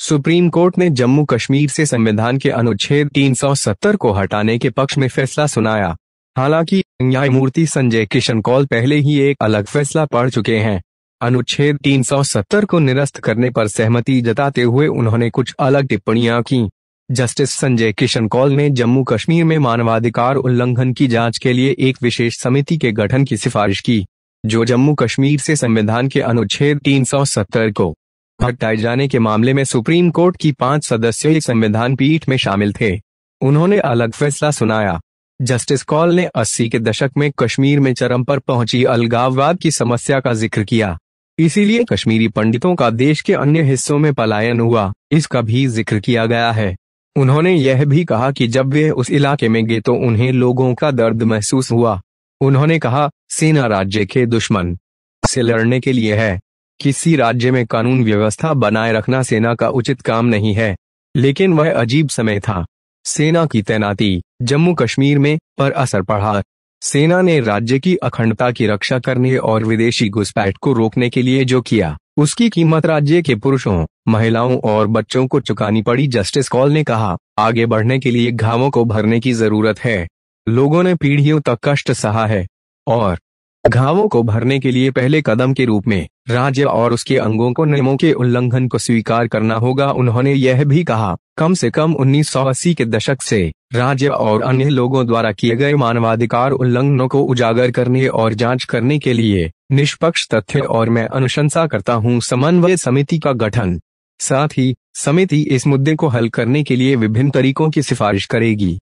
supreme court ने जम्मू कश्मीर से संविधान के अनुच्छेद 370 को हटाने के पक्ष में फैसला सुनाया हालांकि न्यायमूर्ति संजय किशन कौल पहले ही एक अलग फैसला पढ़ चुके हैं अनुच्छेद 370 को निरस्त करने पर सहमति जताते हुए उन्होंने कुछ अलग टिप्पणियां की जस्टिस संजय किशन कौल ने जम्मू कश्मीर में मानवाधिकार उल्लंघन की जांच के लिए एक विशेष समिति के गठन की सिफारिश की जो जम्मू कश्मीर से संविधान के अनुच्छेद 370 को हटाए जाने के मामले में सुप्रीम कोर्ट की पांच सदस्यीय संविधान पीठ में शामिल थे उन्होंने अलग फैसला सुनाया जस्टिस कॉल ने 80 के दशक में कश्मीर में चरम पर पहुंची अलगाववाद की समस्या का जिक्र किया इसीलिए कश्मीरी पंडितों का देश के अन्य हिस्सों में पलायन हुआ इसका भी जिक्र किया गया है उन्होंने यह भी कहा कि जब वे उस इलाके में गए तो उन्हें लोगों का दर्द महसूस हुआ उन्होंने कहा सेना राज्य के दुश्मन से लड़ने के लिए है किसी राज्य में कानून व्यवस्था बनाए रखना सेना का उचित काम नहीं है लेकिन वह अजीब समय था सेना की तैनाती जम्मू कश्मीर में पर असर पड़ा सेना ने राज्य की अखंडता की रक्षा करने और विदेशी घुसपैठ को रोकने के लिए जो किया उसकी कीमत राज्य के पुरुषों महिलाओं और बच्चों को चुकानी पड़ी जस्टिस कॉल ने कहा आगे बढ़ने के लिए घावों को भरने की जरूरत है लोगों ने पीढ़ियों तक कष्ट सहा है और घावों को भरने के लिए पहले कदम के रूप में राज्य और उसके अंगों को नियमों के उल्लंघन को स्वीकार करना होगा उन्होंने यह भी कहा कम से कम 1980 के दशक से राज्य और अन्य लोगों द्वारा किए गए मानवाधिकार उल्लंघनों को उजागर करने और जांच करने के लिए निष्पक्ष तथ्य और मैं अनुशंसा करता हूँ समन्वय समिति का गठन साथ ही समिति इस मुद्दे को हल करने के लिए विभिन्न तरीकों की सिफारिश करेगी